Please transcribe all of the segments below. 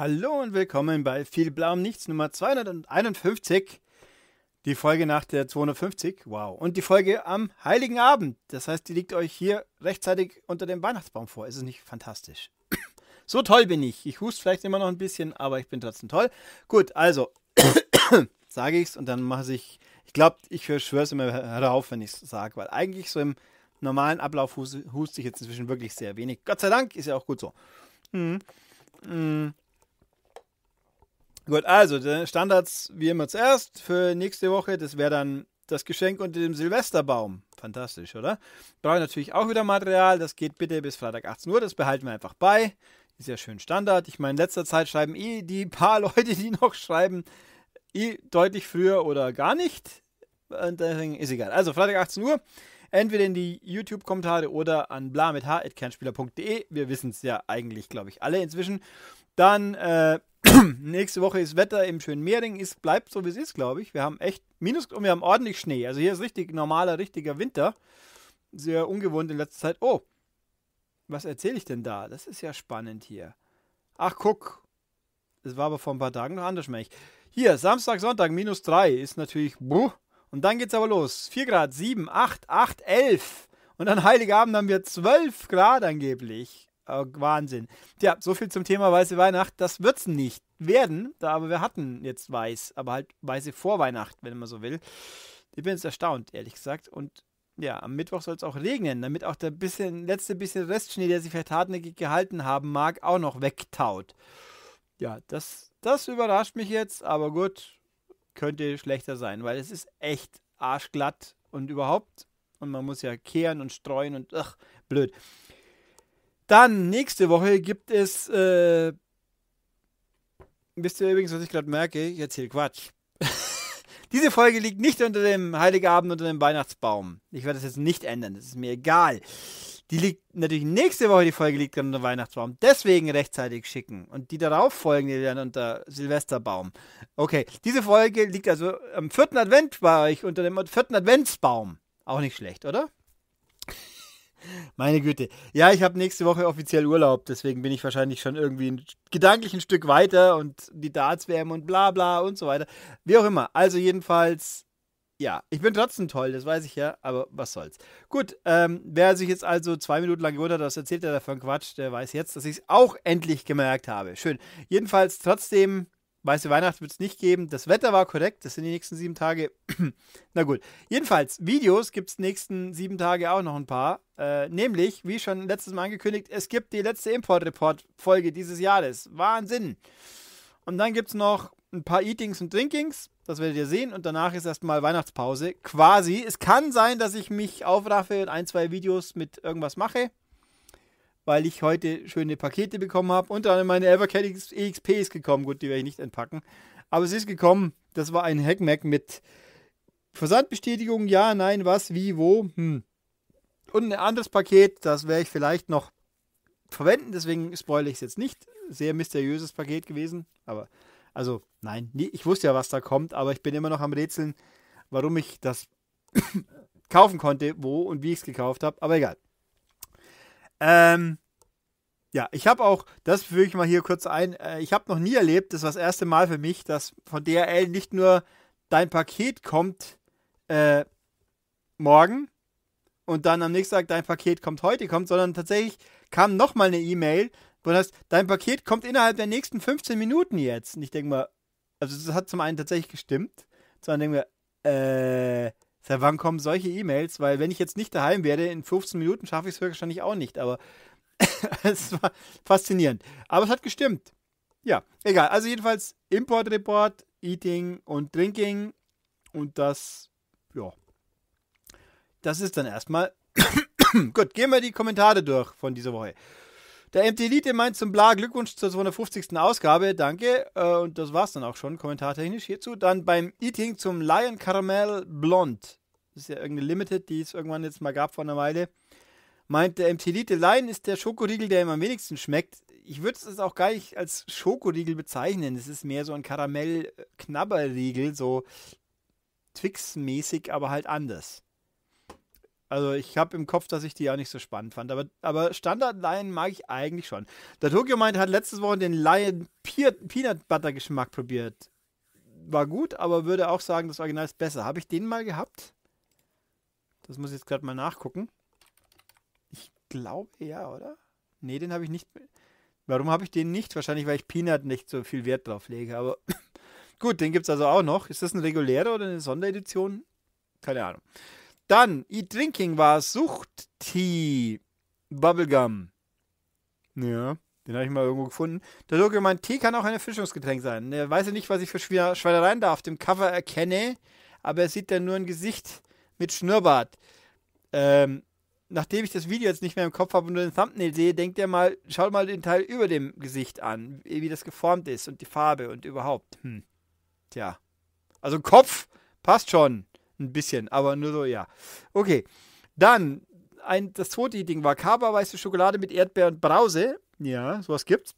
Hallo und willkommen bei Viel Blau um Nichts Nummer 251. Die Folge nach der 250. Wow. Und die Folge am Heiligen Abend. Das heißt, die liegt euch hier rechtzeitig unter dem Weihnachtsbaum vor. Ist es nicht fantastisch? so toll bin ich. Ich huste vielleicht immer noch ein bisschen, aber ich bin trotzdem toll. Gut, also sage ich es und dann mache ich. Ich glaube, ich schwöre es immer herauf, wenn ich es sage, weil eigentlich so im normalen Ablauf huste, huste ich jetzt inzwischen wirklich sehr wenig. Gott sei Dank, ist ja auch gut so. Hm. Hm. Gut, also Standards wie immer zuerst für nächste Woche. Das wäre dann das Geschenk unter dem Silvesterbaum. Fantastisch, oder? Brauche ich natürlich auch wieder Material. Das geht bitte bis Freitag 18 Uhr. Das behalten wir einfach bei. Ist ja schön Standard. Ich meine, in letzter Zeit schreiben eh die paar Leute, die noch schreiben, eh deutlich früher oder gar nicht. Und deswegen ist egal. Also Freitag 18 Uhr. Entweder in die YouTube-Kommentare oder an bla mit h.kernspieler.de. Wir wissen es ja eigentlich, glaube ich, alle inzwischen. Dann äh, Nächste Woche ist Wetter im schönen Meering. Es bleibt so, wie es ist, glaube ich. Wir haben echt Minus und wir haben ordentlich Schnee. Also hier ist richtig normaler, richtiger Winter. Sehr ungewohnt in letzter Zeit. Oh, was erzähle ich denn da? Das ist ja spannend hier. Ach, guck. Es war aber vor ein paar Tagen noch anders, ich. Hier, Samstag, Sonntag, minus 3 ist natürlich. Buh. Und dann geht's aber los. 4 Grad, 7, 8, 8, 11. Und an Heiligabend haben wir 12 Grad angeblich. Aber äh, Wahnsinn. Tja, so viel zum Thema weiße Weihnacht. Das wird es nicht werden, da aber wir hatten jetzt weiß, aber halt weiße Vorweihnacht, wenn man so will. Ich bin jetzt erstaunt, ehrlich gesagt. Und ja, am Mittwoch soll es auch regnen, damit auch der bisschen, letzte bisschen Restschnee, der sich vielleicht hartnäckig gehalten haben mag, auch noch wegtaut. Ja, das, das überrascht mich jetzt, aber gut, könnte schlechter sein, weil es ist echt arschglatt und überhaupt. Und man muss ja kehren und streuen und ach, blöd. Dann nächste Woche gibt es. Äh, wisst ihr übrigens, was ich gerade merke? Ich erzähle Quatsch. Diese Folge liegt nicht unter dem Heiligabend, unter dem Weihnachtsbaum. Ich werde das jetzt nicht ändern, das ist mir egal. Die liegt natürlich nächste Woche, die Folge liegt dann unter Weihnachtsbaum. Deswegen rechtzeitig schicken. Und die darauf folgen, die dann unter Silvesterbaum. Okay, diese Folge liegt also am vierten Advent bei euch unter dem vierten Adventsbaum. Auch nicht schlecht, oder? Meine Güte. Ja, ich habe nächste Woche offiziell Urlaub, deswegen bin ich wahrscheinlich schon irgendwie ein, gedanklich ein Stück weiter und die Darts-WM und bla bla und so weiter. Wie auch immer. Also jedenfalls, ja, ich bin trotzdem toll, das weiß ich ja, aber was soll's. Gut, ähm, wer sich jetzt also zwei Minuten lang gewundert hat, was erzählt er davon Quatsch, der weiß jetzt, dass ich es auch endlich gemerkt habe. Schön. Jedenfalls trotzdem Weiße Weihnachten wird es nicht geben. Das Wetter war korrekt. Das sind die nächsten sieben Tage. Na gut. Jedenfalls, Videos gibt es nächsten sieben Tage auch noch ein paar. Äh, nämlich, wie schon letztes Mal angekündigt, es gibt die letzte Import-Report-Folge dieses Jahres. Wahnsinn. Und dann gibt es noch ein paar Eatings und Drinkings. Das werdet ihr sehen. Und danach ist erstmal Weihnachtspause. Quasi. Es kann sein, dass ich mich aufraffe und ein, zwei Videos mit irgendwas mache weil ich heute schöne Pakete bekommen habe. Unter anderem meine Evercat EXP ist gekommen. Gut, die werde ich nicht entpacken. Aber es ist gekommen. Das war ein Hackmack mit Versandbestätigung. Ja, nein, was, wie, wo. Hm. Und ein anderes Paket, das werde ich vielleicht noch verwenden. Deswegen spoilere ich es jetzt nicht. Sehr mysteriöses Paket gewesen. Aber, also, nein, ich wusste ja, was da kommt. Aber ich bin immer noch am Rätseln, warum ich das kaufen konnte, wo und wie ich es gekauft habe. Aber egal. Ähm, ja, ich habe auch, das führe ich mal hier kurz ein, äh, ich habe noch nie erlebt, das war das erste Mal für mich, dass von DHL nicht nur dein Paket kommt äh, morgen und dann am nächsten Tag dein Paket kommt heute kommt, sondern tatsächlich kam nochmal eine E-Mail, wo du heißt, dein Paket kommt innerhalb der nächsten 15 Minuten jetzt. Und ich denke mal, also das hat zum einen tatsächlich gestimmt, zum anderen denke ich mir, äh, Seit wann kommen solche E-Mails? Weil wenn ich jetzt nicht daheim werde, in 15 Minuten schaffe ich es höchstwahrscheinlich auch nicht. Aber es war faszinierend. Aber es hat gestimmt. Ja, egal. Also jedenfalls Import-Report, Eating und Drinking. Und das, ja. Das ist dann erstmal. Gut, gehen wir die Kommentare durch von dieser Woche. Der MT Elite meint zum Bla Glückwunsch zur 250. Ausgabe, danke. Äh, und das war's dann auch schon, kommentartechnisch hierzu. Dann beim Eating zum Lion Caramel Blonde. Das ist ja irgendeine Limited, die es irgendwann jetzt mal gab vor einer Weile. Meint der MT Elite Lion ist der Schokoriegel, der ihm am wenigsten schmeckt. Ich würde es auch gar nicht als Schokoriegel bezeichnen. Es ist mehr so ein Karamell-Knabberriegel, äh, so Twix-mäßig, aber halt anders. Also ich habe im Kopf, dass ich die ja nicht so spannend fand. Aber, aber Standard-Lion mag ich eigentlich schon. Der Tokyo Mind hat letztes Woche den Lion Peanut Butter Geschmack probiert. War gut, aber würde auch sagen, das Original ist besser. Habe ich den mal gehabt? Das muss ich jetzt gerade mal nachgucken. Ich glaube ja, oder? Nee, den habe ich nicht. Warum habe ich den nicht? Wahrscheinlich, weil ich Peanut nicht so viel Wert drauf lege. Aber gut, den gibt es also auch noch. Ist das eine reguläre oder eine Sonderedition? Keine Ahnung. Dann, e Drinking war Sucht-Tee. Bubblegum. Ja, den habe ich mal irgendwo gefunden. Der so gemeint, Tee kann auch ein Erfrischungsgetränk sein. Er weiß ja nicht, was ich für Schweinereien da auf dem Cover erkenne, aber er sieht dann nur ein Gesicht mit Schnurrbart. Ähm, nachdem ich das Video jetzt nicht mehr im Kopf habe und nur den Thumbnail sehe, denkt er mal, schaut mal den Teil über dem Gesicht an, wie das geformt ist und die Farbe und überhaupt. Hm. Tja. Also Kopf passt schon. Ein bisschen, aber nur so, ja. Okay. Dann, ein, das zweite Ding war Kaba weiße Schokolade mit Erdbeer und Brause. Ja, sowas gibt's.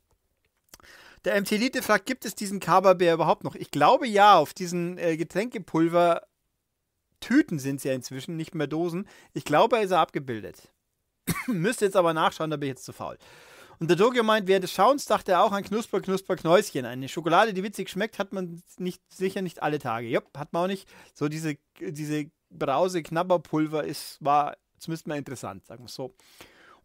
Der MT lite fragt, gibt es diesen Kaba-Bär überhaupt noch? Ich glaube ja, auf diesen äh, Getränkepulver Tüten sind es ja inzwischen, nicht mehr Dosen. Ich glaube, er ist abgebildet. Müsste jetzt aber nachschauen, da bin ich jetzt zu faul. Und der Dojo meint, während des Schauens dachte er auch an Knusper, Knusper, Knäuschen. Eine Schokolade, die witzig schmeckt, hat man nicht, sicher nicht alle Tage. Jupp, hat man auch nicht. So diese, diese Brause, Knabberpulver ist, war zumindest mal interessant, sagen wir so.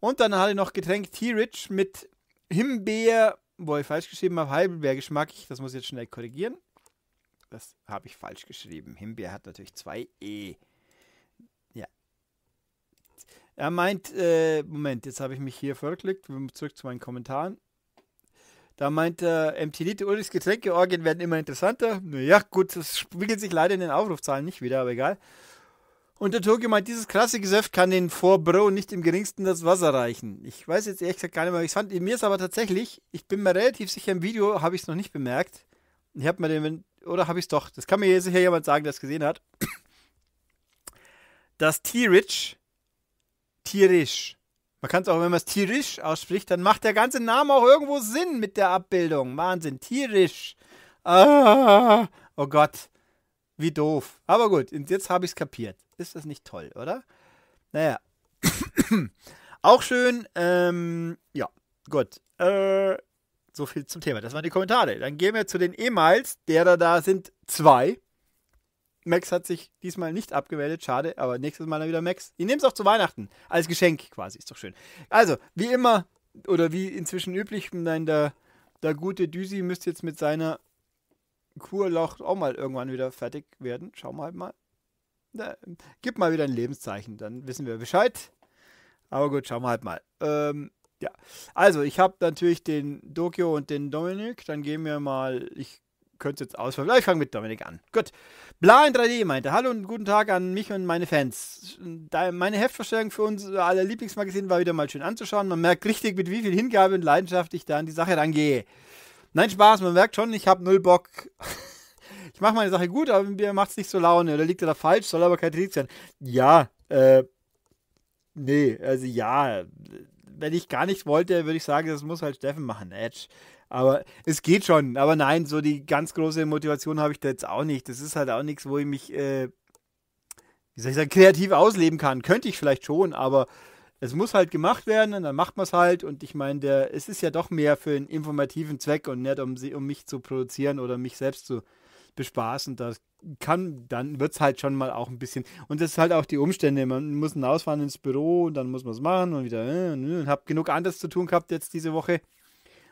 Und dann hatte ich noch Getränk T-Rich mit Himbeer, wo ich falsch geschrieben habe, Heidelbeergeschmack. Das muss ich jetzt schnell korrigieren. Das habe ich falsch geschrieben. Himbeer hat natürlich zwei E. Er meint, äh, Moment, jetzt habe ich mich hier verklickt, zurück zu meinen Kommentaren. Da meint er, MT-Lite Ulrichs Getränkeorgien werden immer interessanter. Naja, gut, das spiegelt sich leider in den Aufrufzahlen nicht wieder, aber egal. Und der Tokio meint, dieses krasse Gesöff kann den Vorbro nicht im geringsten das Wasser reichen. Ich weiß jetzt ehrlich gesagt gar nicht mehr, ich fand. Mir ist aber tatsächlich, ich bin mir relativ sicher, im Video habe ich es noch nicht bemerkt. Ich habe mir den, oder habe ich es doch? Das kann mir sicher jemand sagen, der es gesehen hat. Dass T-Rich Tierisch. Man kann es auch, wenn man es tierisch ausspricht, dann macht der ganze Name auch irgendwo Sinn mit der Abbildung. Wahnsinn, tierisch. Ah, oh Gott, wie doof. Aber gut, jetzt habe ich es kapiert. Ist das nicht toll, oder? Naja. auch schön. Ähm, ja, gut. Äh, so viel zum Thema. Das waren die Kommentare. Dann gehen wir zu den E-Mails. Derer da sind zwei. Max hat sich diesmal nicht abgemeldet, schade, aber nächstes Mal dann wieder Max. Ihr nehmt es auch zu Weihnachten als Geschenk quasi, ist doch schön. Also, wie immer oder wie inzwischen üblich, nein, der, der gute Düsi müsste jetzt mit seiner Kurloch auch mal irgendwann wieder fertig werden. Schauen wir halt mal. Na, gib mal wieder ein Lebenszeichen, dann wissen wir Bescheid. Aber gut, schauen wir halt mal. Ähm, ja, also ich habe natürlich den Dokio und den Dominik. Dann gehen wir mal, ich könnte jetzt ausfallen. Ich fange mit Dominik an. Gut. Bla in 3D meinte, hallo und guten Tag an mich und meine Fans. meine Heftverstellung für uns aller Lieblingsmagazin war wieder mal schön anzuschauen. Man merkt richtig, mit wie viel Hingabe und Leidenschaft ich da an die Sache rangehe. Nein, Spaß, man merkt schon, ich habe null Bock. ich mache meine Sache gut, aber mir macht es nicht so Laune. Oder liegt er da falsch, soll aber kein Kritik sein. Ja, äh, nee, also ja, wenn ich gar nicht wollte, würde ich sagen, das muss halt Steffen machen, Edge. Aber es geht schon. Aber nein, so die ganz große Motivation habe ich da jetzt auch nicht. Das ist halt auch nichts, wo ich mich, äh, wie soll ich sagen, kreativ ausleben kann. Könnte ich vielleicht schon, aber es muss halt gemacht werden und dann macht man es halt. Und ich meine, es ist ja doch mehr für einen informativen Zweck und nicht, um, um mich zu produzieren oder mich selbst zu bespaßen. Das kann, dann wird es halt schon mal auch ein bisschen. Und das ist halt auch die Umstände. Man muss hinausfahren ins Büro und dann muss man es machen und wieder. Äh, äh, und hab genug anderes zu tun gehabt jetzt diese Woche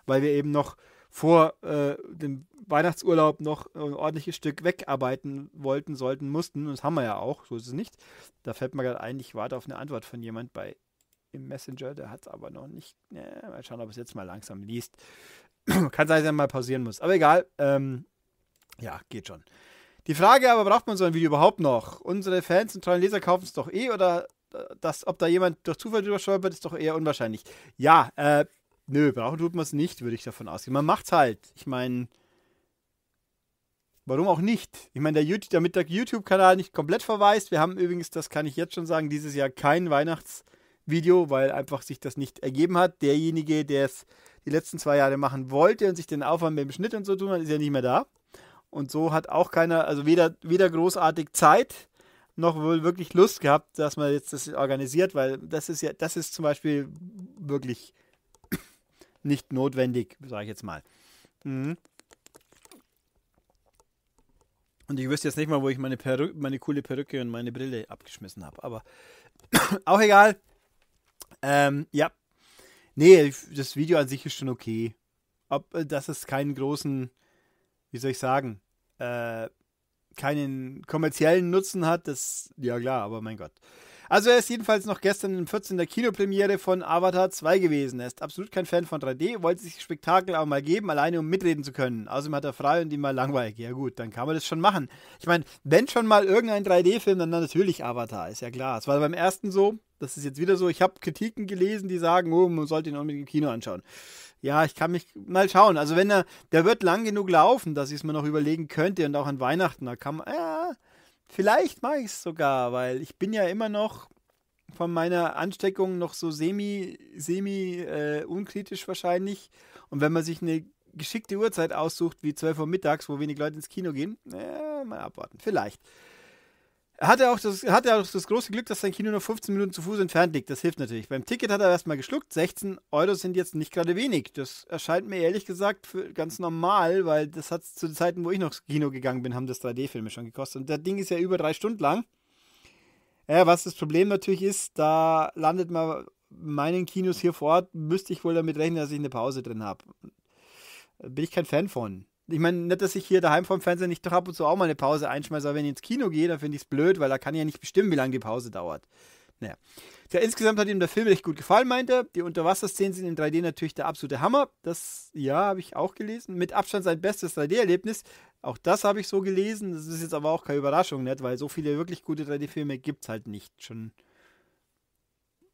weil wir eben noch vor äh, dem Weihnachtsurlaub noch ein ordentliches Stück wegarbeiten wollten, sollten, mussten. Und das haben wir ja auch, so ist es nicht. Da fällt mir gerade ein, ich warte auf eine Antwort von jemand bei im Messenger, der hat es aber noch nicht. Ja, ne, mal schauen, ob es jetzt mal langsam liest. Kann sein, dass er mal pausieren muss. Aber egal. Ähm, ja, geht schon. Die Frage aber, braucht man so ein Video überhaupt noch? Unsere Fans und tollen Leser kaufen es doch eh oder äh, das, ob da jemand durch Zufall drüber stolpert, ist doch eher unwahrscheinlich. Ja, äh, Nö, brauchen tut man es nicht, würde ich davon ausgehen. Man macht's halt. Ich meine, warum auch nicht? Ich meine, der damit der YouTube-Kanal nicht komplett verweist. Wir haben übrigens, das kann ich jetzt schon sagen, dieses Jahr kein Weihnachtsvideo, weil einfach sich das nicht ergeben hat. Derjenige, der es die letzten zwei Jahre machen wollte und sich den Aufwand mit dem Schnitt und so tun hat, ist ja nicht mehr da. Und so hat auch keiner, also weder, weder großartig Zeit noch wohl wirklich Lust gehabt, dass man jetzt das organisiert, weil das ist ja, das ist zum Beispiel wirklich nicht notwendig, sage ich jetzt mal. Mhm. Und ich wüsste jetzt nicht mal, wo ich meine, Perü meine coole Perücke und meine Brille abgeschmissen habe. Aber auch egal. Ähm, ja. Nee, das Video an sich ist schon okay. Ob, äh, das es keinen großen, wie soll ich sagen, äh, keinen kommerziellen Nutzen hat, das, ja klar, aber mein Gott. Also er ist jedenfalls noch gestern im 14. der Kinopremiere von Avatar 2 gewesen. Er ist absolut kein Fan von 3D, wollte sich Spektakel auch mal geben, alleine um mitreden zu können. Außerdem hat er frei und ihm mal langweilig. Ja gut, dann kann man das schon machen. Ich meine, wenn schon mal irgendein 3D-Film, dann natürlich Avatar, ist ja klar. Es war beim ersten so, das ist jetzt wieder so. Ich habe Kritiken gelesen, die sagen, oh, man sollte ihn unbedingt im Kino anschauen. Ja, ich kann mich mal schauen. Also wenn er, der wird lang genug laufen, dass ich es mir noch überlegen könnte und auch an Weihnachten, da kann man, ja, Vielleicht mache ich es sogar, weil ich bin ja immer noch von meiner Ansteckung noch so semi, semi äh, unkritisch wahrscheinlich. Und wenn man sich eine geschickte Uhrzeit aussucht, wie 12 Uhr mittags, wo wenig Leute ins Kino gehen, äh, mal abwarten. Vielleicht. Hat er, auch das, hat er auch das große Glück, dass sein Kino nur 15 Minuten zu Fuß entfernt liegt. Das hilft natürlich. Beim Ticket hat er erstmal geschluckt. 16 Euro sind jetzt nicht gerade wenig. Das erscheint mir ehrlich gesagt ganz normal, weil das hat zu den Zeiten, wo ich noch ins Kino gegangen bin, haben das 3D-Filme schon gekostet. Und das Ding ist ja über drei Stunden lang. Ja, was das Problem natürlich ist, da landet man meinen Kinos hier vor Ort, müsste ich wohl damit rechnen, dass ich eine Pause drin habe. Bin ich kein Fan von ich meine, nicht, dass ich hier daheim vom Fernseher nicht doch ab und zu auch mal eine Pause einschmeiße, aber wenn ich ins Kino gehe, dann finde ich es blöd, weil da kann ich ja nicht bestimmen, wie lange die Pause dauert. Naja. Ja, insgesamt hat ihm der Film recht gut gefallen, meinte er. Die Unterwasserszenen sind in 3D natürlich der absolute Hammer. Das, ja, habe ich auch gelesen. Mit Abstand sein bestes 3D-Erlebnis. Auch das habe ich so gelesen. Das ist jetzt aber auch keine Überraschung, nicht? weil so viele wirklich gute 3D-Filme gibt es halt nicht. Schon,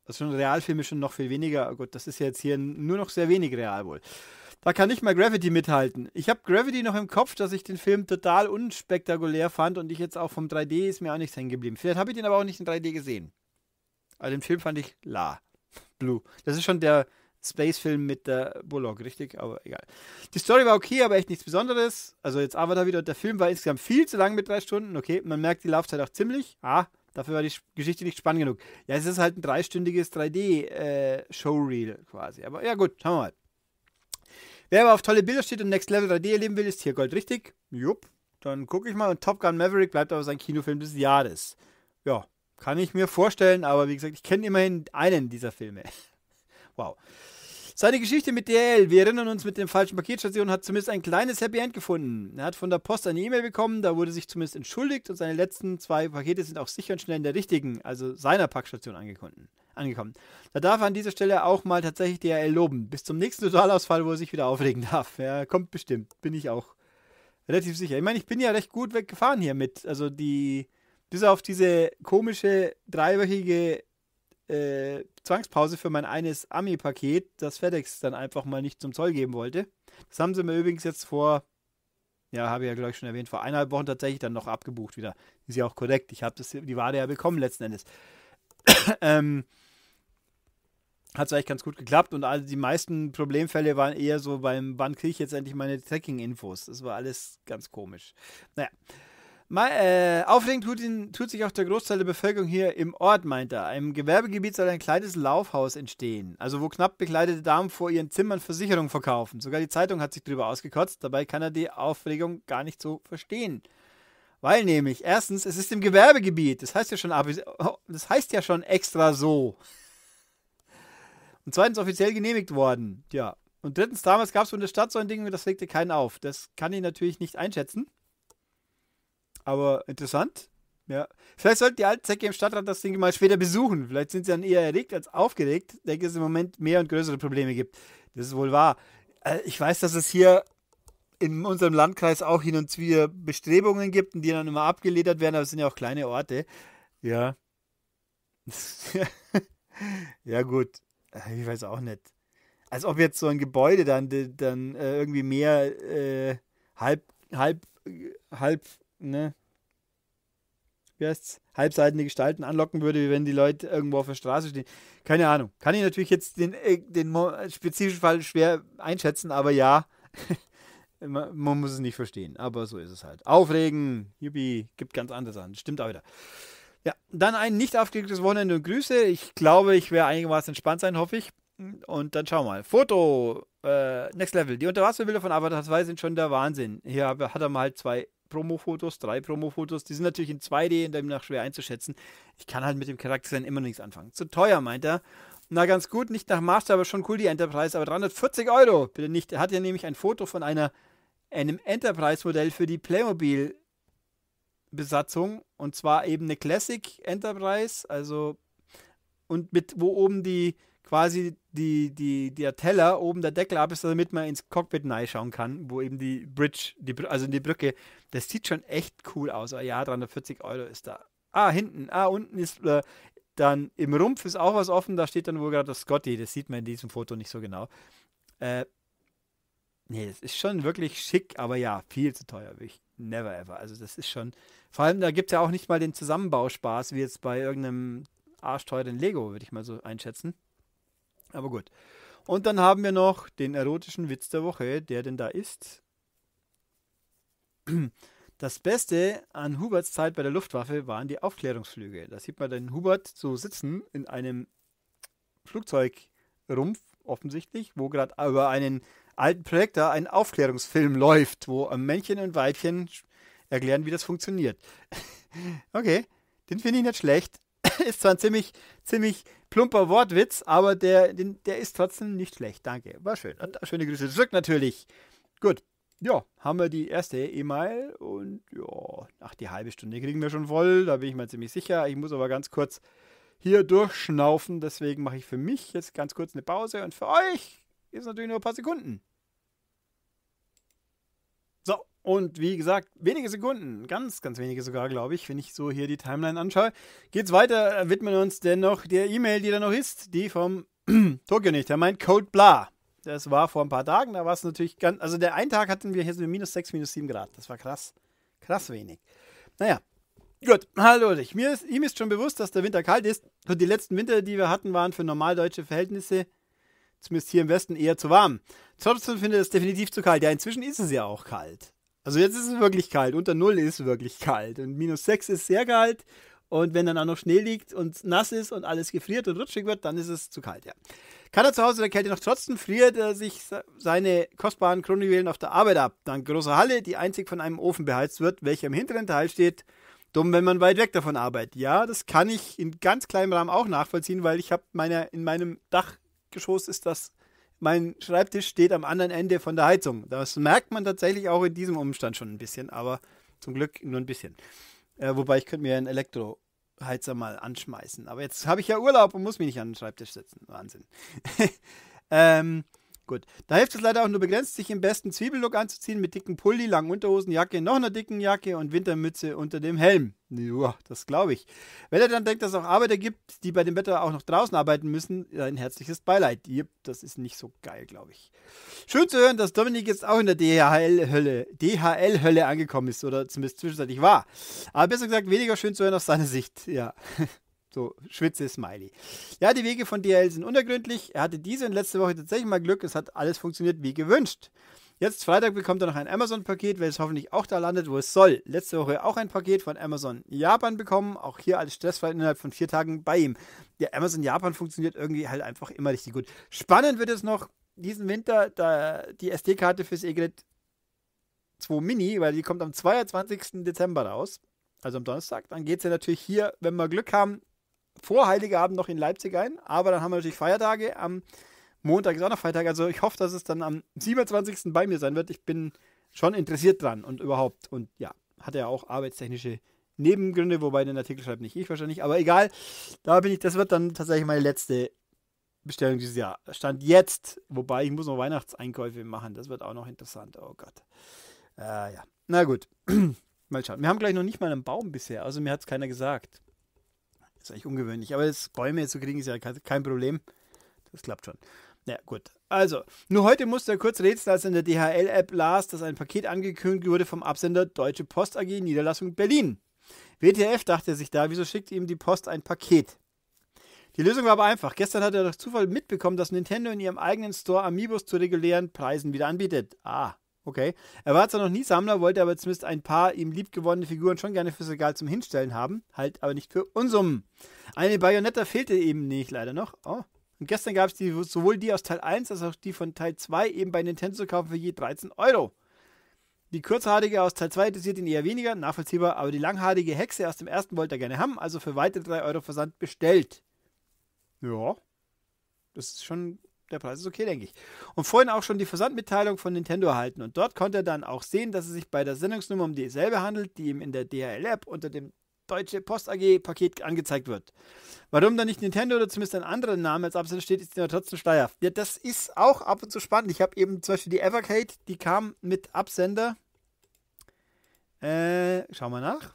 also schon Realfilme schon noch viel weniger. Gut, das ist ja jetzt hier nur noch sehr wenig real wohl. Da kann nicht mal Gravity mithalten. Ich habe Gravity noch im Kopf, dass ich den Film total unspektakulär fand und ich jetzt auch vom 3D ist mir auch nichts hängen geblieben. Vielleicht habe ich den aber auch nicht in 3D gesehen. Aber den Film fand ich la. Blue. Das ist schon der Space-Film mit der Bullock, richtig? Aber egal. Die Story war okay, aber echt nichts Besonderes. Also jetzt Avatar wieder. Der Film war insgesamt viel zu lang mit drei Stunden. Okay, man merkt die Laufzeit auch ziemlich. Ah, Dafür war die Geschichte nicht spannend genug. Ja, es ist halt ein dreistündiges 3D-Showreel äh, quasi. Aber ja, gut, schauen wir mal. Wer aber auf tolle Bilder steht und Next Level 3D erleben will, ist hier Gold richtig. Jupp. Dann gucke ich mal. Und Top Gun Maverick bleibt aber sein Kinofilm des Jahres. Ja, kann ich mir vorstellen, aber wie gesagt, ich kenne immerhin einen dieser Filme. Wow. Seine Geschichte mit DL, wir erinnern uns mit den falschen Paketstationen, hat zumindest ein kleines Happy End gefunden. Er hat von der Post eine E-Mail bekommen, da wurde sich zumindest entschuldigt und seine letzten zwei Pakete sind auch sicher und schnell in der richtigen, also seiner Packstation angekommen. Da darf er an dieser Stelle auch mal tatsächlich DRL loben. Bis zum nächsten Totalausfall, wo er sich wieder aufregen darf. Er kommt bestimmt, bin ich auch relativ sicher. Ich meine, ich bin ja recht gut weggefahren hier mit, also die, bis auf diese komische dreiwöchige äh, Zwangspause für mein eines Ami-Paket, das FedEx dann einfach mal nicht zum Zoll geben wollte. Das haben sie mir übrigens jetzt vor, ja, habe ich ja glaube ich, schon erwähnt, vor eineinhalb Wochen tatsächlich dann noch abgebucht wieder. Ist ja auch korrekt. Ich habe die Ware ja bekommen letzten Endes. ähm, hat es eigentlich ganz gut geklappt und also die meisten Problemfälle waren eher so beim, wann kriege ich jetzt endlich meine Tracking-Infos. Das war alles ganz komisch. Naja. Mal, äh, aufregend tut, ihn, tut, sich auch der Großteil der Bevölkerung hier im Ort, meint er. Im Gewerbegebiet soll ein kleines Laufhaus entstehen, also wo knapp bekleidete Damen vor ihren Zimmern Versicherung verkaufen. Sogar die Zeitung hat sich drüber ausgekotzt, dabei kann er die Aufregung gar nicht so verstehen. Weil nämlich, erstens, es ist im Gewerbegebiet, das heißt ja schon, oh, das heißt ja schon extra so. Und zweitens offiziell genehmigt worden, ja. Und drittens, damals gab es von der Stadt so ein Ding, das regte keinen auf. Das kann ich natürlich nicht einschätzen. Aber interessant. Ja. Vielleicht sollten die alten Zecke im Stadtrat das Ding mal später besuchen. Vielleicht sind sie dann eher erregt als aufgeregt, Ich denke, es im Moment mehr und größere Probleme gibt. Das ist wohl wahr. Äh, ich weiß, dass es hier in unserem Landkreis auch hin und wieder Bestrebungen gibt, die dann immer abgeledert werden, aber es sind ja auch kleine Orte. Ja. ja, gut. Äh, ich weiß auch nicht. Als ob jetzt so ein Gebäude dann, dann äh, irgendwie mehr äh, halb, halb, halb ne, wie heißt's, halbseitende Gestalten anlocken würde, wie wenn die Leute irgendwo auf der Straße stehen. Keine Ahnung. Kann ich natürlich jetzt den, äh, den spezifischen Fall schwer einschätzen, aber ja, man, muss es nicht verstehen. Aber so ist es halt. Aufregen, Yuppie, gibt ganz andere Sachen. Stimmt auch wieder. Ja, dann ein nicht aufgeregtes Wochenende und Grüße. Ich glaube, ich werde einigermaßen entspannt sein, hoffe ich. Und dann schauen wir mal. Foto, äh, Next Level. Die Unterwasserbilder von Avatar 2 sind schon der Wahnsinn. Hier hat er mal zwei Promo-Fotos, drei Promo-Fotos. Die sind natürlich in 2D und demnach schwer einzuschätzen. Ich kann halt mit dem Charakter dann immer nichts anfangen. Zu teuer, meint er. Na ganz gut, nicht nach Master, aber schon cool die Enterprise, aber 340 Euro. Bitte nicht. Er hat ja nämlich ein Foto von einer, einem Enterprise-Modell für die Playmobil-Besatzung. Und zwar eben eine Classic Enterprise, also und mit wo oben die quasi die, die, der Teller oben der Deckel ab ist, damit man ins Cockpit schauen kann, wo eben die Bridge, die, also die Brücke, das sieht schon echt cool aus. Ah ja, 340 Euro ist da. Ah, hinten, ah, unten ist äh, dann im Rumpf ist auch was offen, da steht dann wohl gerade das Scotty, das sieht man in diesem Foto nicht so genau. Äh, nee, das ist schon wirklich schick, aber ja, viel zu teuer, wirklich. Never ever. Also das ist schon, vor allem da gibt es ja auch nicht mal den Zusammenbauspaß, wie jetzt bei irgendeinem arschteuren Lego, würde ich mal so einschätzen. Aber gut. Und dann haben wir noch den erotischen Witz der Woche, der denn da ist. Das Beste an Huberts Zeit bei der Luftwaffe waren die Aufklärungsflüge. Da sieht man den Hubert so sitzen in einem Flugzeugrumpf, offensichtlich, wo gerade über einen alten Projektor ein Aufklärungsfilm läuft, wo Männchen und Weibchen erklären, wie das funktioniert. okay, den finde ich nicht schlecht. ist zwar ein ziemlich, ziemlich plumper Wortwitz, aber der, der ist trotzdem nicht schlecht. Danke. War schön. Und schöne Grüße zurück natürlich. Gut. Ja, haben wir die erste E-Mail und ja, ach, die halbe Stunde kriegen wir schon voll, da bin ich mir ziemlich sicher. Ich muss aber ganz kurz hier durchschnaufen, deswegen mache ich für mich jetzt ganz kurz eine Pause und für euch ist natürlich nur ein paar Sekunden. Und wie gesagt, wenige Sekunden, ganz, ganz wenige sogar, glaube ich, wenn ich so hier die Timeline anschaue, geht's weiter. Äh, widmen wir uns dennoch der E-Mail, die da noch ist, die vom Tokio nicht. Der meint Code Bla. Das war vor ein paar Tagen, da war es natürlich ganz. Also der einen Tag hatten wir hier so minus 6, minus 7 Grad. Das war krass. Krass wenig. Naja. Gut, hallo dich. Mir ist, ihm ist schon bewusst, dass der Winter kalt ist. Und die letzten Winter, die wir hatten, waren für normaldeutsche Verhältnisse zumindest hier im Westen, eher zu warm. Trotzdem finde ich es definitiv zu kalt. Ja, inzwischen ist es ja auch kalt. Also jetzt ist es wirklich kalt. Unter Null ist es wirklich kalt. Und minus 6 ist sehr kalt. Und wenn dann auch noch Schnee liegt und nass ist und alles gefriert und rutschig wird, dann ist es zu kalt, ja. Kann er zu Hause in der Kälte noch trotzdem, friert er sich seine kostbaren Kronjuwelen auf der Arbeit ab. Dank großer Halle, die einzig von einem Ofen beheizt wird, welcher im hinteren Teil steht. Dumm, wenn man weit weg davon arbeitet. Ja, das kann ich in ganz kleinem Rahmen auch nachvollziehen, weil ich habe meine, in meinem Dachgeschoss ist das mein Schreibtisch steht am anderen Ende von der Heizung. Das merkt man tatsächlich auch in diesem Umstand schon ein bisschen, aber zum Glück nur ein bisschen. Äh, wobei ich könnte mir einen Elektroheizer mal anschmeißen. Aber jetzt habe ich ja Urlaub und muss mich nicht an den Schreibtisch setzen. Wahnsinn. ähm, Gut. Da hilft es leider auch nur begrenzt, sich im besten Zwiebellook anzuziehen, mit dicken Pulli, langen Unterhosen, Jacke, noch einer dicken Jacke und Wintermütze unter dem Helm. Ja, das glaube ich. Wenn er dann denkt, dass es auch Arbeiter gibt, die bei dem Wetter auch noch draußen arbeiten müssen, ein herzliches Beileid. Yep, das ist nicht so geil, glaube ich. Schön zu hören, dass Dominik jetzt auch in der DHL-Hölle DHL angekommen ist oder zumindest zwischenzeitlich war. Aber besser gesagt, weniger schön zu hören aus seiner Sicht. Ja. So, schwitze Smiley. Ja, die Wege von DHL sind untergründlich. Er hatte diese und letzte Woche tatsächlich mal Glück. Es hat alles funktioniert wie gewünscht. Jetzt Freitag bekommt er noch ein Amazon-Paket, welches hoffentlich auch da landet, wo es soll. Letzte Woche auch ein Paket von Amazon Japan bekommen. Auch hier alles stressfrei innerhalb von vier Tagen bei ihm. Der Amazon Japan funktioniert irgendwie halt einfach immer richtig gut. Spannend wird es noch diesen Winter, da die SD-Karte fürs E-Gerät 2 Mini, weil die kommt am 22. Dezember raus. Also am Donnerstag. Dann geht es ja natürlich hier, wenn wir Glück haben, vor Heiligabend noch in Leipzig ein, aber dann haben wir natürlich Feiertage. Am Montag ist auch noch Feiertag, also ich hoffe, dass es dann am 27. bei mir sein wird. Ich bin schon interessiert dran und überhaupt. Und ja, hat ja auch arbeitstechnische Nebengründe, wobei den Artikel schreibt nicht ich wahrscheinlich, aber egal. Da bin ich, das wird dann tatsächlich meine letzte Bestellung dieses Jahr. Stand jetzt, wobei ich muss noch Weihnachtseinkäufe machen, das wird auch noch interessant. Oh Gott. Äh, ja, na gut. mal schauen. Wir haben gleich noch nicht mal einen Baum bisher, also mir hat es keiner gesagt. Das ist eigentlich ungewöhnlich. Aber das Bäume zu kriegen ist ja kein Problem. Das klappt schon. Ja, gut. Also, nur heute musste er kurz rätseln, als er in der DHL-App las, dass ein Paket angekündigt wurde vom Absender Deutsche Post AG Niederlassung Berlin. WTF dachte sich da, wieso schickt ihm die Post ein Paket? Die Lösung war aber einfach. Gestern hat er durch Zufall mitbekommen, dass Nintendo in ihrem eigenen Store Amiibos zu regulären Preisen wieder anbietet. Ah, Okay. Er war zwar noch nie Sammler, wollte aber zumindest ein paar ihm liebgewonnene Figuren schon gerne fürs Regal zum Hinstellen haben, halt aber nicht für Unsummen. Eine Bayonetta fehlte eben nicht, leider noch. Oh. Und gestern gab es die, sowohl die aus Teil 1 als auch die von Teil 2 eben bei Nintendo zu kaufen für je 13 Euro. Die kurzhaarige aus Teil 2 interessiert ihn eher weniger, nachvollziehbar, aber die langhaarige Hexe aus dem ersten wollte er gerne haben, also für weitere 3 Euro Versand bestellt. Ja, das ist schon der Preis ist okay, denke ich. Und vorhin auch schon die Versandmitteilung von Nintendo erhalten. Und dort konnte er dann auch sehen, dass es sich bei der Sendungsnummer um dieselbe handelt, die ihm in der DHL-App unter dem Deutsche Post AG Paket angezeigt wird. Warum dann nicht Nintendo oder zumindest ein anderer Name als Absender steht, ist ja trotzdem schleierhaft. Ja, das ist auch ab und zu spannend. Ich habe eben zum Beispiel die Evercade, die kam mit Absender. Äh, schauen wir nach.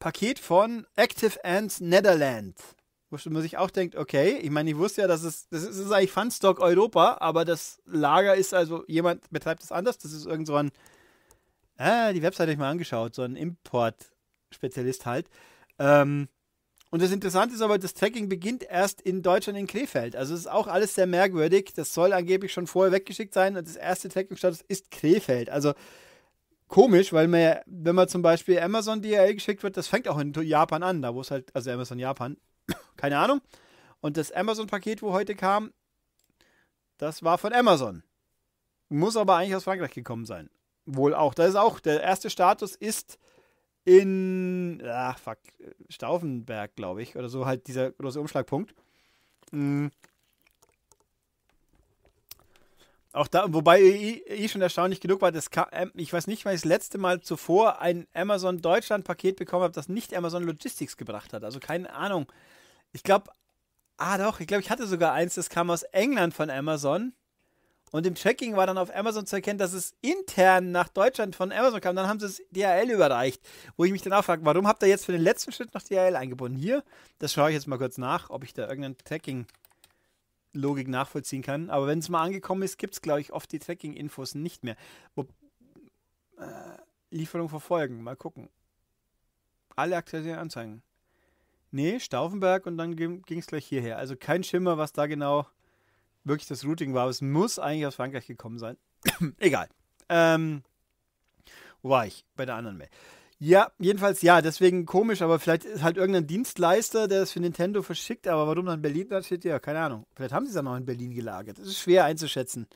Paket von Active Ants Netherlands. Wo man sich auch denkt, okay, ich meine, ich wusste ja, dass es, das ist, eigentlich Funstock Europa, aber das Lager ist also, jemand betreibt das anders, das ist irgend so ein, äh, die Webseite habe ich mal angeschaut, so ein Import-Spezialist halt. Ähm, und das Interessante ist aber, das Tracking beginnt erst in Deutschland in Krefeld. Also es ist auch alles sehr merkwürdig. Das soll angeblich schon vorher weggeschickt sein und das erste Tracking-Status ist Krefeld. Also komisch, weil man, ja, wenn man zum Beispiel Amazon DRL geschickt wird, das fängt auch in Japan an, da wo es halt, also Amazon Japan, keine Ahnung. Und das Amazon-Paket, wo heute kam, das war von Amazon. Muss aber eigentlich aus Frankreich gekommen sein. Wohl auch. Da ist auch, der erste Status ist in, ach fuck, Stauffenberg, glaube ich, oder so halt dieser große Umschlagpunkt. Mhm. Auch da, wobei eh, eh, eh schon erstaunlich genug war, das kam, ähm, ich weiß nicht, weil ich das letzte Mal zuvor ein Amazon Deutschland Paket bekommen habe, das nicht Amazon Logistics gebracht hat. Also keine Ahnung, ich glaube, ah doch, ich glaube, ich hatte sogar eins, das kam aus England von Amazon. Und im Tracking war dann auf Amazon zu erkennen, dass es intern nach Deutschland von Amazon kam. Dann haben sie es DHL überreicht, wo ich mich dann auch frage, warum habt ihr jetzt für den letzten Schritt noch DHL eingebunden? Hier, das schaue ich jetzt mal kurz nach, ob ich da irgendeine Tracking Logik nachvollziehen kann. Aber wenn es mal angekommen ist, gibt es, glaube ich, oft die Tracking-Infos nicht mehr. Wo, äh, Lieferung verfolgen, mal gucken. Alle aktuellen Anzeigen. Nee, Stauffenberg und dann ging es gleich hierher. Also kein Schimmer, was da genau wirklich das Routing war. es muss eigentlich aus Frankreich gekommen sein. Egal. Ähm, wo war ich? Bei der anderen Mail. Ja, jedenfalls ja, deswegen komisch, aber vielleicht ist halt irgendein Dienstleister, der das für Nintendo verschickt, aber warum dann Berlin da steht, ja, keine Ahnung. Vielleicht haben sie es dann auch in Berlin gelagert. Das ist schwer einzuschätzen.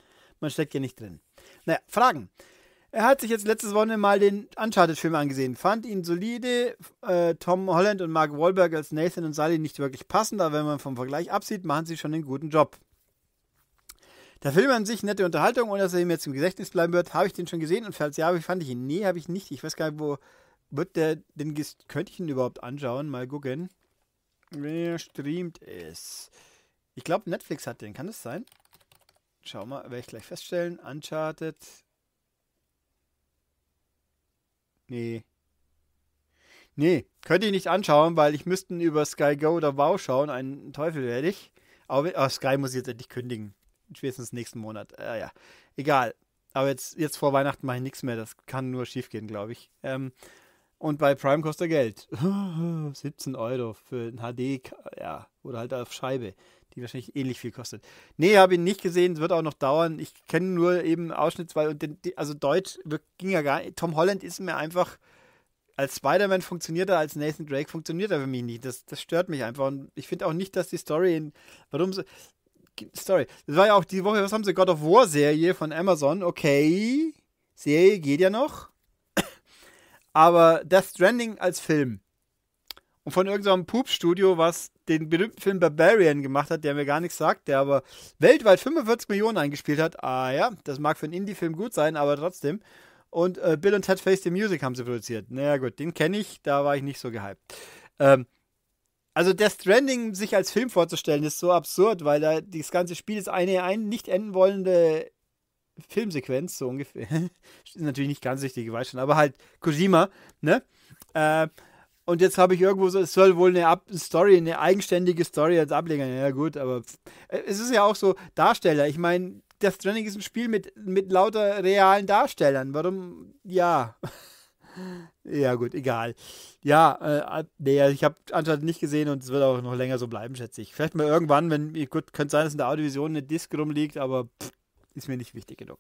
Man steckt ja nicht drin. Naja, Fragen. Er hat sich jetzt letztes Wochenende mal den Uncharted-Film angesehen, fand ihn solide. Äh, Tom Holland und Mark Wahlberg als Nathan und Sally nicht wirklich passend, aber wenn man vom Vergleich absieht, machen sie schon einen guten Job. Der Film an sich nette Unterhaltung ohne dass er ihm jetzt im Gedächtnis bleiben wird, habe ich den schon gesehen und falls ja, fand ich ihn. Nee, habe ich nicht. Ich weiß gar nicht, wo wird der denn könnte ich ihn überhaupt anschauen? Mal gucken. Wer streamt es? Ich glaube, Netflix hat den, kann das sein? Schau mal, werde ich gleich feststellen. Uncharted Nee. Nee, könnte ich nicht anschauen, weil ich müsste über Sky Go oder Wow schauen. Ein Teufel werde ich. Aber oh, Sky muss ich jetzt endlich kündigen. Spätestens nächsten Monat. Äh, ja, egal. Aber jetzt, jetzt vor Weihnachten mache ich nichts mehr. Das kann nur schief gehen, glaube ich. Ähm, und bei Prime kostet er Geld. 17 Euro für ein HD, ja, oder halt auf Scheibe die wahrscheinlich ähnlich viel kostet. Nee, habe ihn nicht gesehen, wird auch noch dauern. Ich kenne nur eben Ausschnittsweise und den, also Deutsch ging ja gar nicht. Tom Holland ist mir einfach als Spider-Man funktioniert er, als Nathan Drake funktioniert er für mich nicht. Das, das stört mich einfach. Und ich finde auch nicht, dass die Story in. Warum so. Story. Das war ja auch die Woche, was haben sie? God of War Serie von Amazon. Okay. Serie geht ja noch. Aber Death Stranding als Film. Und von irgendeinem Poop-Studio, was den berühmten Film Barbarian gemacht hat, der mir gar nichts sagt, der aber weltweit 45 Millionen eingespielt hat. Ah ja, das mag für einen Indie-Film gut sein, aber trotzdem. Und äh, Bill und Ted Face the Music haben sie produziert. Naja gut, den kenne ich, da war ich nicht so gehypt. Ähm, also Death Stranding sich als Film vorzustellen, ist so absurd, weil da das ganze Spiel ist eine, eine nicht enden wollende Filmsequenz, so ungefähr. ist natürlich nicht ganz richtig, ich weiß schon, aber halt Kojima, ne? Äh, und jetzt habe ich irgendwo so, es soll wohl eine Ab Story, eine eigenständige Story als Ableger. Ja, gut, aber äh, es ist ja auch so, Darsteller. Ich meine, das Training ist ein Spiel mit, mit lauter realen Darstellern. Warum? Ja. ja, gut, egal. Ja, äh, äh nee, also ich habe anscheinend nicht gesehen und es wird auch noch länger so bleiben, schätze ich. Vielleicht mal irgendwann, wenn, gut, könnte sein, dass in der Audiovision eine Disc rumliegt, aber pff, ist mir nicht wichtig genug.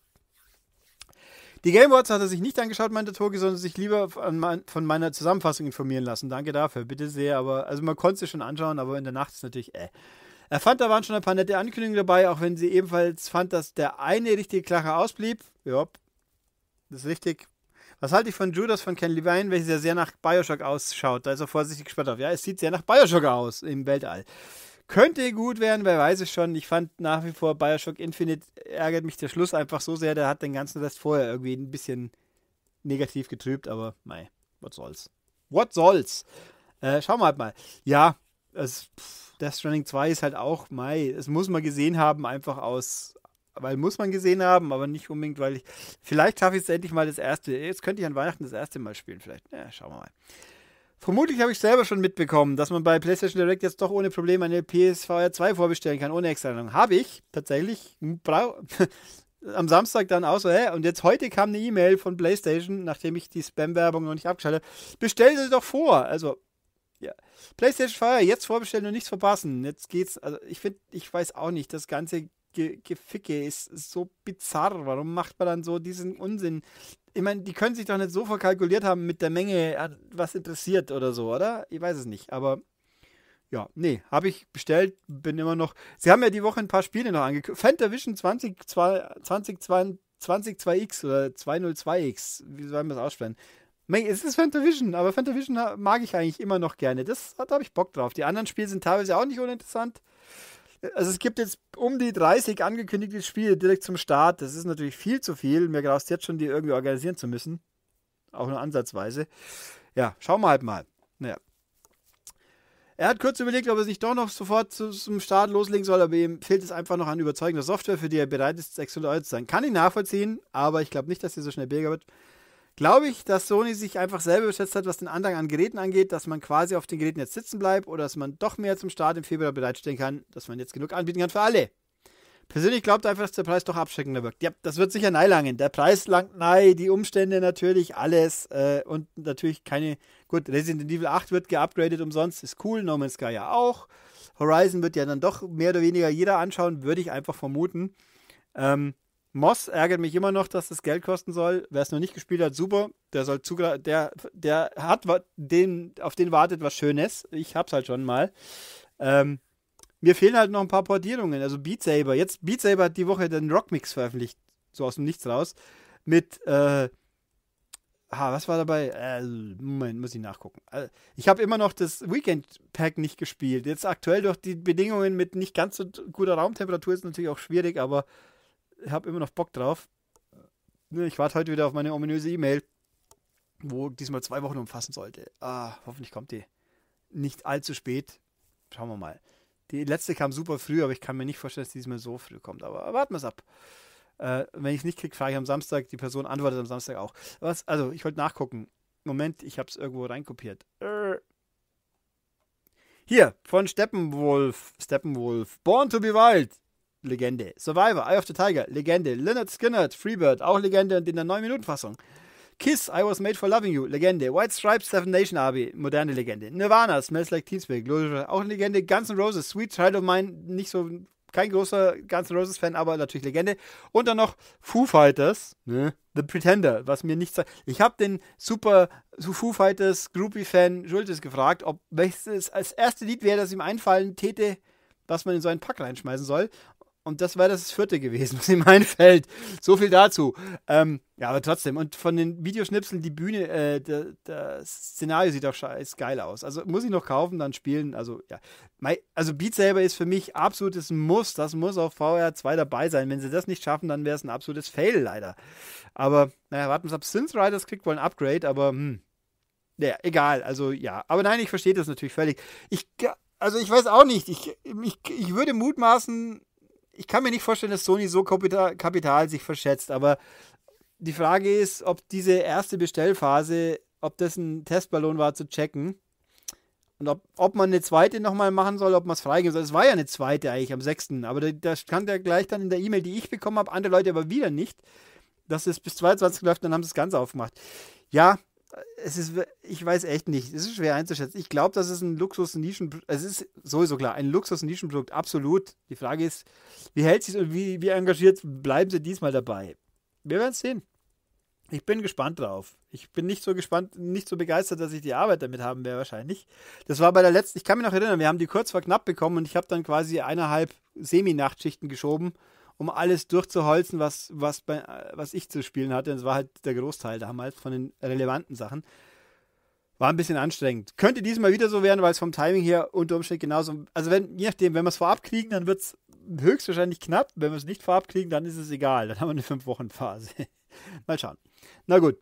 Die Game Awards hat er sich nicht angeschaut, meinte Togi, sondern sich lieber von, von meiner Zusammenfassung informieren lassen. Danke dafür, bitte sehr. Aber also man konnte sie schon anschauen, aber in der Nacht ist natürlich äh. Er fand, da waren schon ein paar nette Ankündigungen dabei, auch wenn sie ebenfalls fand, dass der eine richtige Klache ausblieb. Ja, das ist richtig. Was halte ich von Judas von Ken Levine, welches ja sehr nach Bioshock ausschaut? Da ist er vorsichtig gespannt auf. Ja, es sieht sehr nach Bioshock aus im Weltall. Könnte gut werden, wer weiß es schon. Ich fand nach wie vor Bioshock Infinite ärgert mich der Schluss einfach so sehr, der hat den ganzen Rest vorher irgendwie ein bisschen negativ getrübt, aber mei, was soll's. Was soll's? Äh, schauen wir halt mal. Ja, es, pff, Death Stranding 2 ist halt auch mei. Es muss man gesehen haben, einfach aus, weil muss man gesehen haben, aber nicht unbedingt, weil ich. Vielleicht schaffe ich es endlich mal das erste. Jetzt könnte ich an Weihnachten das erste Mal spielen, vielleicht. Ja, schauen wir mal. Vermutlich habe ich selber schon mitbekommen, dass man bei PlayStation Direct jetzt doch ohne Probleme eine PSVR 2 vorbestellen kann, ohne Extraladung. Habe ich tatsächlich. Am Samstag dann auch so, hä? Und jetzt heute kam eine E-Mail von PlayStation, nachdem ich die Spam-Werbung noch nicht abgeschaltet habe. Bestell sie doch vor. Also, ja. PlayStation VR jetzt vorbestellen und nichts verpassen. Jetzt geht's. Also, ich finde, ich weiß auch nicht, das Ganze Geficke ist so bizarr. Warum macht man dann so diesen Unsinn? ich meine, die können sich doch nicht so verkalkuliert haben mit der Menge, was interessiert oder so, oder? Ich weiß es nicht, aber ja, nee, habe ich bestellt, bin immer noch. Sie haben ja die Woche ein paar Spiele noch angekündigt. Fantavision 20, 20, x oder 202X, wie soll man das aussprechen? Es ist Fantavision, aber Fantavision mag ich eigentlich immer noch gerne. Das, da habe ich Bock drauf. Die anderen Spiele sind teilweise auch nicht uninteressant also es gibt jetzt um die 30 angekündigte Spiele direkt zum Start. Das ist natürlich viel zu viel. Mir graust jetzt schon, die irgendwie organisieren zu müssen. Auch nur ansatzweise. Ja, schauen wir halt mal. Naja. Er hat kurz überlegt, ob er sich doch noch sofort zum Start loslegen soll, aber ihm fehlt es einfach noch an überzeugender Software, für die er bereit ist, 600 Euro zu sein. Kann ich nachvollziehen, aber ich glaube nicht, dass er so schnell billiger wird glaube ich, dass Sony sich einfach selber überschätzt hat, was den Andrang an Geräten angeht, dass man quasi auf den Geräten jetzt sitzen bleibt oder dass man doch mehr zum Start im Februar bereitstellen kann, dass man jetzt genug anbieten kann für alle. Persönlich glaubt einfach, dass der Preis doch abschreckender wirkt. Ja, das wird sicher nein langen. Der Preis langt nein, die Umstände natürlich, alles äh, und natürlich keine. Gut, Resident Evil 8 wird geupgradet umsonst, ist cool, No Man's Sky ja auch. Horizon wird ja dann doch mehr oder weniger jeder anschauen, würde ich einfach vermuten. Ähm, Moss ärgert mich immer noch, dass das Geld kosten soll. Wer es noch nicht gespielt hat, super. Der soll zugre der, der hat den, auf den wartet was Schönes. Ich hab's halt schon mal. Ähm, mir fehlen halt noch ein paar Portierungen. Also Beat Saber. Jetzt Beat Saber hat die Woche den Rockmix veröffentlicht, so aus dem Nichts raus. Mit äh, Ah, was war dabei? Äh, Moment, muss ich nachgucken. Äh, ich habe immer noch das Weekend-Pack nicht gespielt. Jetzt aktuell durch die Bedingungen mit nicht ganz so guter Raumtemperatur ist es natürlich auch schwierig, aber habe immer noch Bock drauf. Ne, ich warte heute wieder auf meine ominöse E-Mail, wo diesmal zwei Wochen umfassen sollte. Ah, hoffentlich kommt die nicht allzu spät. Schauen wir mal. Die letzte kam super früh, aber ich kann mir nicht vorstellen, dass die diesmal so früh kommt. Aber warten wir es ab. Äh, wenn ich es nicht kriege, frage ich am Samstag. Die Person antwortet am Samstag auch. Was? Also, ich wollte nachgucken. Moment, ich habe es irgendwo reinkopiert. Äh. Hier, von Steppenwolf. Steppenwolf. Born to be wild. Legende. Survivor, Eye of the Tiger, Legende. Leonard Skinner, Freebird, auch Legende und in der 9-Minuten-Fassung. Kiss, I Was Made for Loving You, Legende. White Stripes, Seven Nation Army, moderne Legende. Nirvana, Smells Like Teen Spirit, auch Legende. Guns N' Roses, Sweet Child of Mine, nicht so, kein großer Guns N' Roses Fan, aber natürlich Legende. Und dann noch Foo Fighters, ne? The Pretender, was mir nichts sagt. Ich habe den super Foo Fighters Groupie-Fan Schultes gefragt, ob welches als erste Lied wäre, das ihm einfallen täte, was man in so einen Pack reinschmeißen soll. Und das war das vierte gewesen, was ihm einfällt. So viel dazu. Ähm, ja, aber trotzdem. Und von den Videoschnipseln, die Bühne, äh, das Szenario sieht auch scheiß geil aus. Also muss ich noch kaufen, dann spielen. Also, ja. Also Beat Saber ist für mich absolutes Muss. Das muss auf VR2 dabei sein. Wenn sie das nicht schaffen, dann wäre es ein absolutes Fail, leider. Aber, naja, warten wir ab. Synth Riders kriegt wohl ein Upgrade, aber, hm. Naja, egal. Also, ja. Aber nein, ich verstehe das natürlich völlig. Ich, also, ich weiß auch nicht. Ich, ich, ich würde mutmaßen, ich kann mir nicht vorstellen, dass Sony so Kapital, Kapital sich verschätzt, aber die Frage ist, ob diese erste Bestellphase, ob das ein Testballon war zu checken und ob, ob man eine zweite nochmal machen soll, ob man es freigeben soll. Es war ja eine zweite eigentlich am 6., aber da, stand ja gleich dann in der E-Mail, die ich bekommen habe, andere Leute aber wieder nicht, dass es bis 22 läuft, dann haben sie das Ganze aufgemacht. Ja, es ist, ich weiß echt nicht, es ist schwer einzuschätzen. Ich glaube, das ist ein Luxus-Nischenprodukt, es ist sowieso klar, ein Luxus-Nischenprodukt, absolut. Die Frage ist, wie hält sich und wie, wie engagiert bleiben sie diesmal dabei? Wir werden es sehen. Ich bin gespannt drauf. Ich bin nicht so gespannt, nicht so begeistert, dass ich die Arbeit damit haben werde wahrscheinlich. Das war bei der letzten, ich kann mich noch erinnern, wir haben die kurz vor knapp bekommen und ich habe dann quasi eineinhalb Semi-Nachtschichten geschoben um alles durchzuholzen, was, was, bei, äh, was ich zu spielen hatte. Das war halt der Großteil damals von den relevanten Sachen. War ein bisschen anstrengend. Könnte diesmal wieder so werden, weil es vom Timing her unter Umständen genauso. Also, wenn, je nachdem, wenn wir es vorab kriegen, dann wird es höchstwahrscheinlich knapp. Wenn wir es nicht vorab kriegen, dann ist es egal. Dann haben wir eine 5-Wochen-Phase. Mal schauen. Na gut.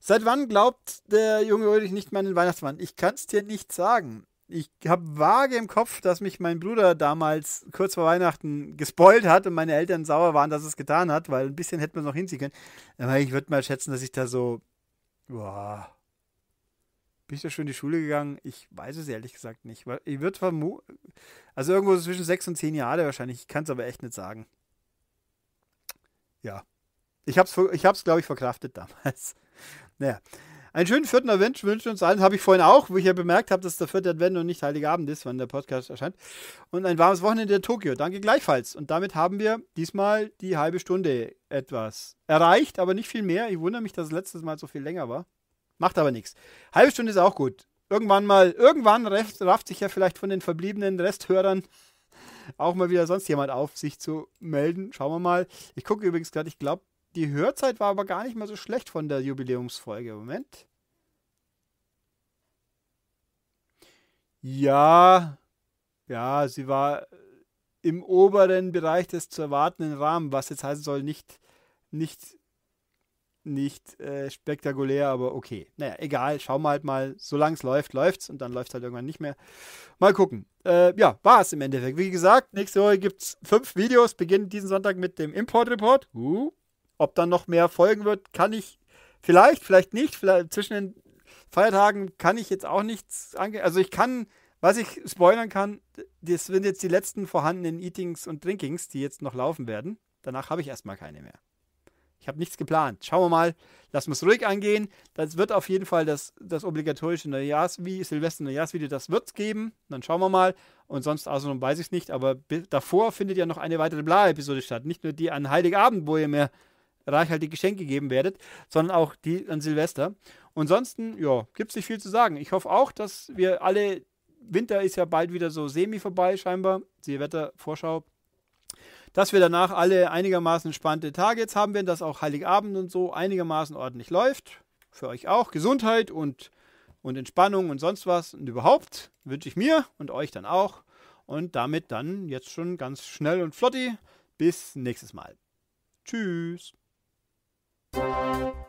Seit wann glaubt der junge Ulrich nicht mehr an den Weihnachtsmann? Ich kann es dir nicht sagen ich habe vage im Kopf, dass mich mein Bruder damals kurz vor Weihnachten gespoilt hat und meine Eltern sauer waren, dass es getan hat, weil ein bisschen hätten wir noch hinziehen können. Aber ich würde mal schätzen, dass ich da so, boah, bin ich da schon in die Schule gegangen? Ich weiß es ehrlich gesagt nicht. Ich würde vermuten, also irgendwo zwischen sechs und zehn Jahre wahrscheinlich. Ich kann es aber echt nicht sagen. Ja. Ich habe es, ich glaube ich, verkraftet damals. Naja. Einen schönen vierten Advent wünschen uns allen. Habe ich vorhin auch, wo ich ja bemerkt habe, dass der vierte Advent und nicht Heiligabend ist, wann der Podcast erscheint. Und ein warmes Wochenende in Tokio. Danke gleichfalls. Und damit haben wir diesmal die halbe Stunde etwas erreicht, aber nicht viel mehr. Ich wundere mich, dass letztes Mal so viel länger war. Macht aber nichts. Halbe Stunde ist auch gut. Irgendwann mal, irgendwann rafft sich ja vielleicht von den verbliebenen Resthörern auch mal wieder sonst jemand auf, sich zu melden. Schauen wir mal. Ich gucke übrigens gerade, ich glaube, die Hörzeit war aber gar nicht mal so schlecht von der Jubiläumsfolge. Moment. Ja, ja, sie war im oberen Bereich des zu erwartenden Rahmen, was jetzt heißen soll, nicht, nicht, nicht äh, spektakulär, aber okay. Naja, egal, schauen wir halt mal, solange es läuft, läuft's und dann läuft halt irgendwann nicht mehr. Mal gucken. Äh, ja, war es im Endeffekt. Wie gesagt, nächste Woche gibt es fünf Videos, beginnt diesen Sonntag mit dem Import-Report. Uh, ob dann noch mehr folgen wird, kann ich vielleicht, vielleicht nicht. Vielleicht zwischen den Feiertagen kann ich jetzt auch nichts angehen. Also ich kann, was ich spoilern kann, das sind jetzt die letzten vorhandenen Eatings und Drinkings, die jetzt noch laufen werden. Danach habe ich erstmal keine mehr. Ich habe nichts geplant. Schauen wir mal, Lass uns ruhig angehen. Das wird auf jeden Fall das, das obligatorische Neujahrsvideo, Silvester-Neujahrsvideo, das wird es geben. Dann schauen wir mal. Und sonst, also weiß ich es nicht. Aber davor findet ja noch eine weitere Bla-Episode statt. Nicht nur die an Heiligabend, wo ihr mir reichhaltige Geschenke geben werdet, sondern auch die an Silvester. ansonsten, ja, gibt es nicht viel zu sagen. Ich hoffe auch, dass wir alle, Winter ist ja bald wieder so semi vorbei, scheinbar, siehe Wettervorschau, dass wir danach alle einigermaßen entspannte Tage jetzt haben werden, dass auch Heiligabend und so einigermaßen ordentlich läuft. Für euch auch Gesundheit und, und Entspannung und sonst was. Und überhaupt wünsche ich mir und euch dann auch. Und damit dann jetzt schon ganz schnell und flotti. Bis nächstes Mal. Tschüss. Música